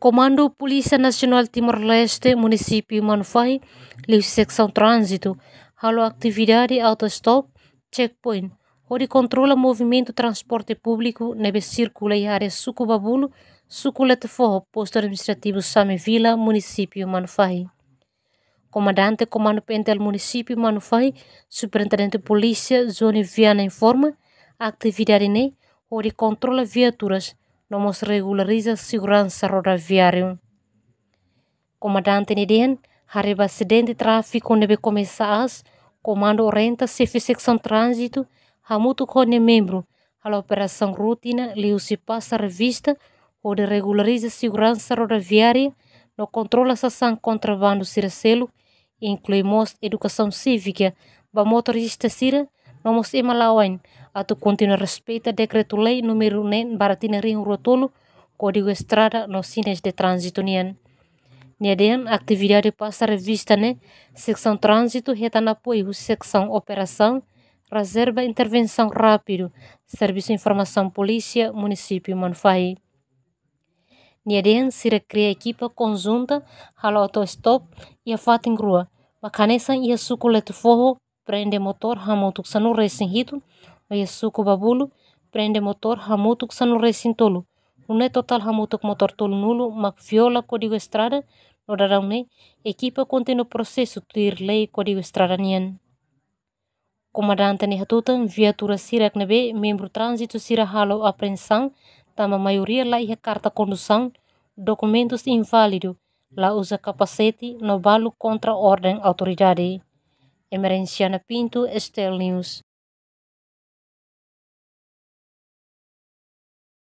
Comando Polícia Nacional Timor-Leste, município Manufai, livre secção trânsito, halo atividade autostop, checkpoint, onde controla movimento transporte público, neve circula e área Sucubabulo, Suculetfo, posto administrativo Same Vila, município Manufai. Comandante Comando Pentel Município Manufai, Superintendente Polícia, Zone Viana informa, atividade NEI, onde controla viaturas, nós regulariza segurança rodoviária. Comandante neden hareba acidente tráfico nebe começas, comando orienta chefe secção trânsito, hamuto cone membro, a operação rotina liu se passa revista, onde regulariza segurança rodoviária, no controla sessão contrabando siracelo, inclui most educação cívica, ba motorista sira, Nomos e malawain atau kontinu respeita decreto lei número nen baratina ring rotolo código estrada no sines de trânsito nian. a atividade passa revista ne secção trânsito retan apoio secção operação reserva intervenção rápido serviço informação polícia município Manfai. Niadean se recria equipa conjunta halo auto stop e a fatingrua. Makanesan ia sukuletu forro prende motor hamutuk sanu resin hitu suku babulu prende motor hamutuk sanu resin tolu une total hamutuk motor tolu nulu mak viola código estrada no darão nei equipa contendo processo tuir lei código estrada nian comandante ni hatutan viatura sirak membro trânsito sirahalo apreensão tama maioria lá ia carta condução documentos inválido lá usa capacete no balo contra ordem autoridade Emerenciana Pinto, Estel